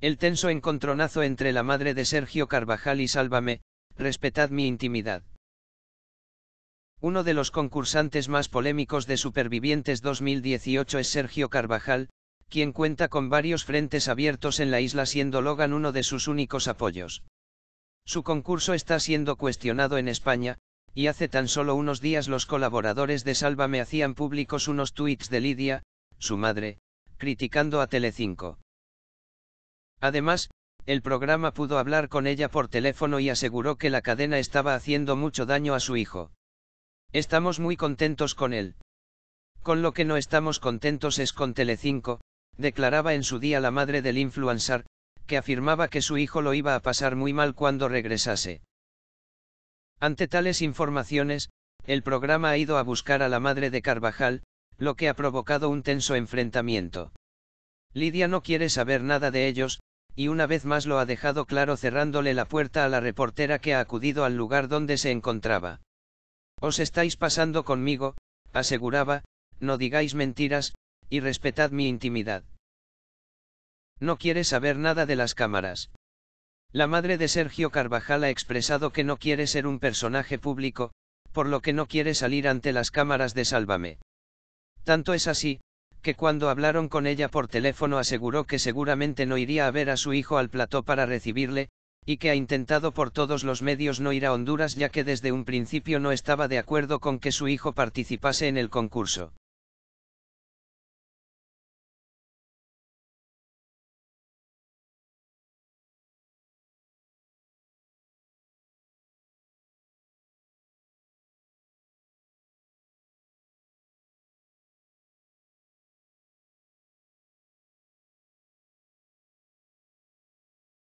El tenso encontronazo entre la madre de Sergio Carvajal y Sálvame, respetad mi intimidad. Uno de los concursantes más polémicos de Supervivientes 2018 es Sergio Carvajal, quien cuenta con varios frentes abiertos en la isla siendo Logan uno de sus únicos apoyos. Su concurso está siendo cuestionado en España, y hace tan solo unos días los colaboradores de Sálvame hacían públicos unos tuits de Lidia, su madre, criticando a Telecinco. Además, el programa pudo hablar con ella por teléfono y aseguró que la cadena estaba haciendo mucho daño a su hijo. Estamos muy contentos con él. Con lo que no estamos contentos es con Telecinco, declaraba en su día la madre del influencer, que afirmaba que su hijo lo iba a pasar muy mal cuando regresase. Ante tales informaciones, el programa ha ido a buscar a la madre de Carvajal, lo que ha provocado un tenso enfrentamiento. Lidia no quiere saber nada de ellos, y una vez más lo ha dejado claro cerrándole la puerta a la reportera que ha acudido al lugar donde se encontraba. Os estáis pasando conmigo, aseguraba, no digáis mentiras, y respetad mi intimidad. No quiere saber nada de las cámaras. La madre de Sergio Carvajal ha expresado que no quiere ser un personaje público, por lo que no quiere salir ante las cámaras de Sálvame. Tanto es así, que cuando hablaron con ella por teléfono aseguró que seguramente no iría a ver a su hijo al plató para recibirle, y que ha intentado por todos los medios no ir a Honduras ya que desde un principio no estaba de acuerdo con que su hijo participase en el concurso.